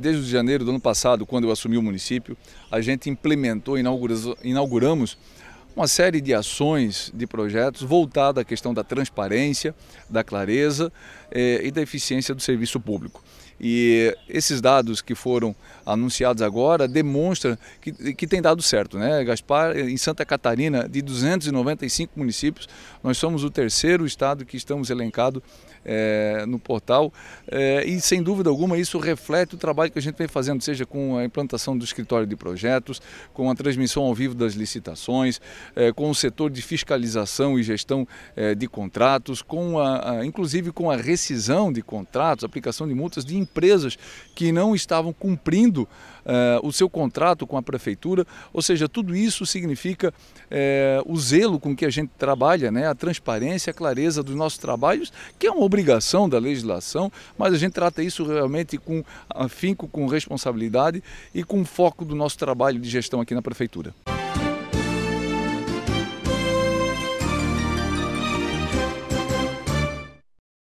Desde janeiro do ano passado, quando eu assumi o município, a gente implementou, inauguramos uma série de ações, de projetos voltada à questão da transparência, da clareza eh, e da eficiência do serviço público. E esses dados que foram anunciados agora demonstram que, que tem dado certo. Né? Gaspar, em Santa Catarina, de 295 municípios, nós somos o terceiro estado que estamos elencado é, eh, no portal. É, e sem dúvida alguma isso reflete o trabalho que a gente vem fazendo, seja com a implantação do escritório de projetos, com a transmissão ao vivo das licitações, eh, com o setor de fiscalização e gestão eh, de contratos, com a, a, inclusive com a rescisão de contratos, aplicação de multas de empresas que não estavam cumprindo eh, o seu contrato com a prefeitura. Ou seja, tudo isso significa o zelo com que a gente trabalha, né, a transparência, a clareza dos nossos trabalhos, que é uma obrigação da legislação, mas a gente trata isso realmente com afinco, com responsabilidade e com foco do nosso trabalho de gestão aqui na prefeitura.